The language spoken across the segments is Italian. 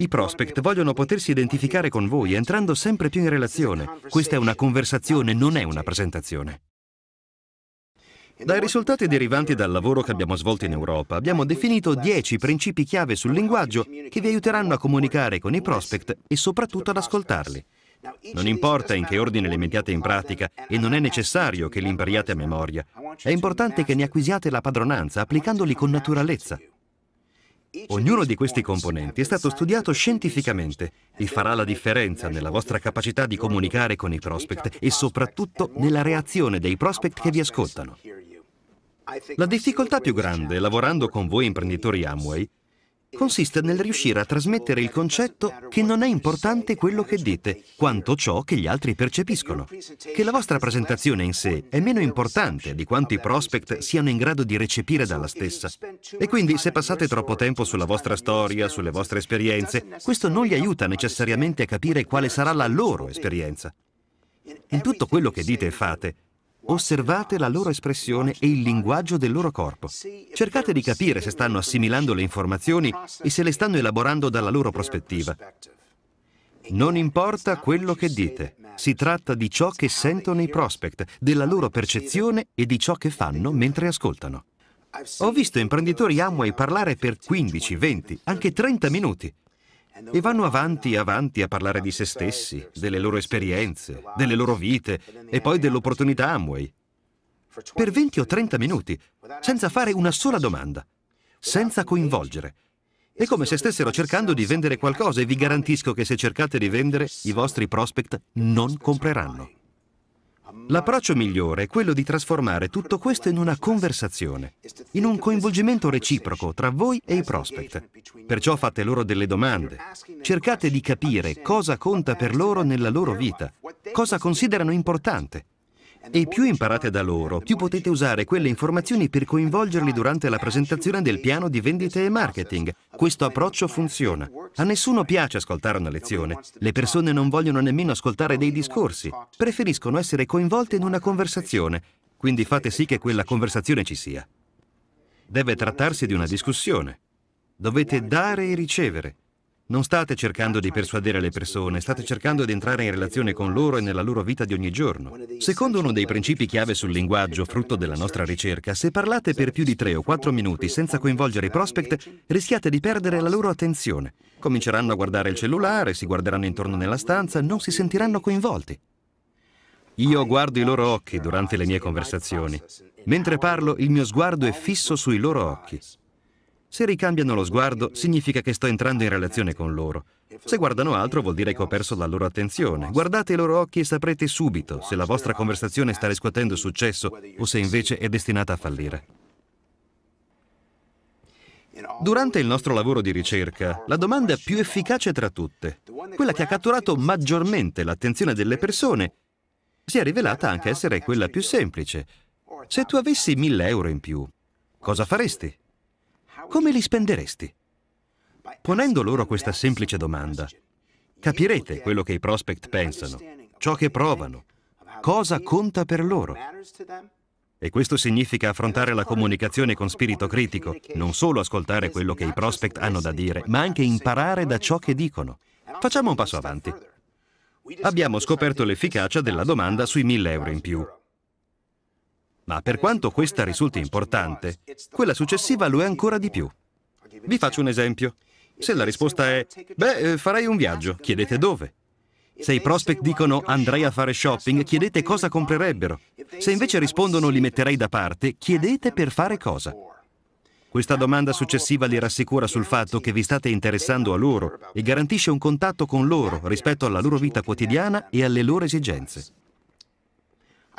I prospect vogliono potersi identificare con voi entrando sempre più in relazione. Questa è una conversazione, non è una presentazione. Dai risultati derivanti dal lavoro che abbiamo svolto in Europa, abbiamo definito 10 principi chiave sul linguaggio che vi aiuteranno a comunicare con i prospect e soprattutto ad ascoltarli. Non importa in che ordine li mettiate in pratica e non è necessario che li impariate a memoria. È importante che ne acquisiate la padronanza applicandoli con naturalezza. Ognuno di questi componenti è stato studiato scientificamente e farà la differenza nella vostra capacità di comunicare con i prospect e soprattutto nella reazione dei prospect che vi ascoltano. La difficoltà più grande lavorando con voi imprenditori Amway consiste nel riuscire a trasmettere il concetto che non è importante quello che dite, quanto ciò che gli altri percepiscono, che la vostra presentazione in sé è meno importante di quanto i prospect siano in grado di recepire dalla stessa. E quindi se passate troppo tempo sulla vostra storia, sulle vostre esperienze, questo non li aiuta necessariamente a capire quale sarà la loro esperienza. In tutto quello che dite e fate, Osservate la loro espressione e il linguaggio del loro corpo. Cercate di capire se stanno assimilando le informazioni e se le stanno elaborando dalla loro prospettiva. Non importa quello che dite, si tratta di ciò che sentono i prospect, della loro percezione e di ciò che fanno mentre ascoltano. Ho visto imprenditori Amway parlare per 15, 20, anche 30 minuti e vanno avanti e avanti a parlare di se stessi, delle loro esperienze, delle loro vite e poi dell'opportunità Amway. Per 20 o 30 minuti, senza fare una sola domanda, senza coinvolgere. È come se stessero cercando di vendere qualcosa e vi garantisco che se cercate di vendere, i vostri prospect non compreranno. L'approccio migliore è quello di trasformare tutto questo in una conversazione, in un coinvolgimento reciproco tra voi e i prospect. Perciò fate loro delle domande, cercate di capire cosa conta per loro nella loro vita, cosa considerano importante e più imparate da loro, più potete usare quelle informazioni per coinvolgerli durante la presentazione del piano di vendita e marketing. Questo approccio funziona. A nessuno piace ascoltare una lezione. Le persone non vogliono nemmeno ascoltare dei discorsi. Preferiscono essere coinvolte in una conversazione. Quindi fate sì che quella conversazione ci sia. Deve trattarsi di una discussione. Dovete dare e ricevere. Non state cercando di persuadere le persone, state cercando di entrare in relazione con loro e nella loro vita di ogni giorno. Secondo uno dei principi chiave sul linguaggio, frutto della nostra ricerca, se parlate per più di 3 o 4 minuti senza coinvolgere i prospect, rischiate di perdere la loro attenzione. Cominceranno a guardare il cellulare, si guarderanno intorno nella stanza, non si sentiranno coinvolti. Io guardo i loro occhi durante le mie conversazioni. Mentre parlo, il mio sguardo è fisso sui loro occhi. Se ricambiano lo sguardo, significa che sto entrando in relazione con loro. Se guardano altro, vuol dire che ho perso la loro attenzione. Guardate i loro occhi e saprete subito se la vostra conversazione sta riscuotendo successo o se invece è destinata a fallire. Durante il nostro lavoro di ricerca, la domanda più efficace tra tutte, quella che ha catturato maggiormente l'attenzione delle persone, si è rivelata anche essere quella più semplice. Se tu avessi 1000 euro in più, cosa faresti? come li spenderesti? Ponendo loro questa semplice domanda, capirete quello che i prospect pensano, ciò che provano, cosa conta per loro. E questo significa affrontare la comunicazione con spirito critico, non solo ascoltare quello che i prospect hanno da dire, ma anche imparare da ciò che dicono. Facciamo un passo avanti. Abbiamo scoperto l'efficacia della domanda sui 1000 euro in più. Ma per quanto questa risulti importante, quella successiva lo è ancora di più. Vi faccio un esempio. Se la risposta è, beh, eh, farei un viaggio, chiedete dove. Se i prospect dicono andrei a fare shopping, chiedete cosa comprerebbero. Se invece rispondono li metterei da parte, chiedete per fare cosa. Questa domanda successiva li rassicura sul fatto che vi state interessando a loro e garantisce un contatto con loro rispetto alla loro vita quotidiana e alle loro esigenze.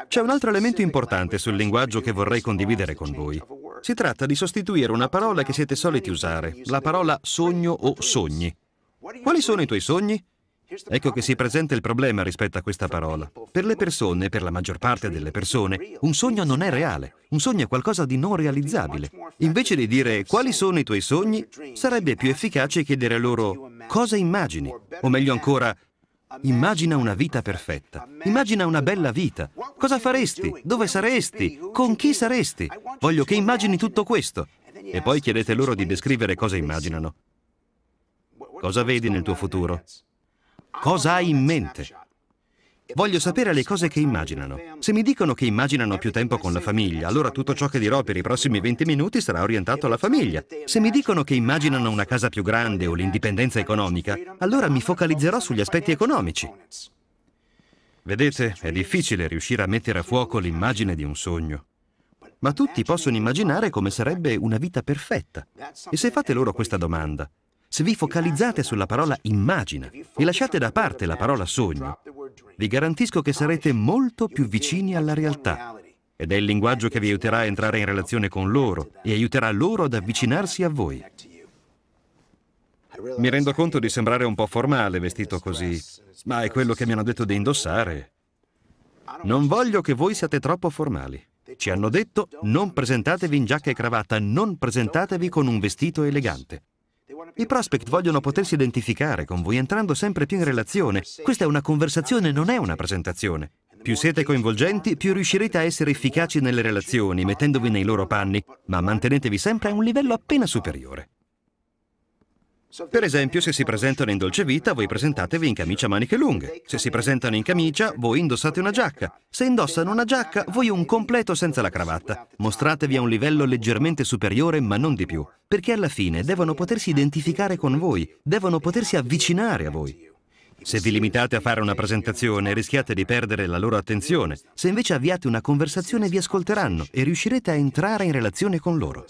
C'è un altro elemento importante sul linguaggio che vorrei condividere con voi. Si tratta di sostituire una parola che siete soliti usare, la parola sogno o sogni. Quali sono i tuoi sogni? Ecco che si presenta il problema rispetto a questa parola. Per le persone, per la maggior parte delle persone, un sogno non è reale, un sogno è qualcosa di non realizzabile. Invece di dire quali sono i tuoi sogni, sarebbe più efficace chiedere loro cosa immagini, o meglio ancora, immagina una vita perfetta, immagina una bella vita, Cosa faresti? Dove saresti? Con chi saresti? Voglio che immagini tutto questo. E poi chiedete loro di descrivere cosa immaginano. Cosa vedi nel tuo futuro? Cosa hai in mente? Voglio sapere le cose che immaginano. Se mi dicono che immaginano più tempo con la famiglia, allora tutto ciò che dirò per i prossimi 20 minuti sarà orientato alla famiglia. Se mi dicono che immaginano una casa più grande o l'indipendenza economica, allora mi focalizzerò sugli aspetti economici. Vedete, è difficile riuscire a mettere a fuoco l'immagine di un sogno. Ma tutti possono immaginare come sarebbe una vita perfetta. E se fate loro questa domanda, se vi focalizzate sulla parola immagina e lasciate da parte la parola sogno, vi garantisco che sarete molto più vicini alla realtà. Ed è il linguaggio che vi aiuterà a entrare in relazione con loro e aiuterà loro ad avvicinarsi a voi. Mi rendo conto di sembrare un po' formale vestito così, ma è quello che mi hanno detto di indossare. Non voglio che voi siate troppo formali. Ci hanno detto non presentatevi in giacca e cravatta, non presentatevi con un vestito elegante. I prospect vogliono potersi identificare con voi entrando sempre più in relazione. Questa è una conversazione, non è una presentazione. Più siete coinvolgenti, più riuscirete a essere efficaci nelle relazioni, mettendovi nei loro panni, ma mantenetevi sempre a un livello appena superiore. Per esempio, se si presentano in dolce vita, voi presentatevi in camicia a maniche lunghe. Se si presentano in camicia, voi indossate una giacca. Se indossano una giacca, voi un completo senza la cravatta. Mostratevi a un livello leggermente superiore, ma non di più, perché alla fine devono potersi identificare con voi, devono potersi avvicinare a voi. Se vi limitate a fare una presentazione rischiate di perdere la loro attenzione, se invece avviate una conversazione vi ascolteranno e riuscirete a entrare in relazione con loro.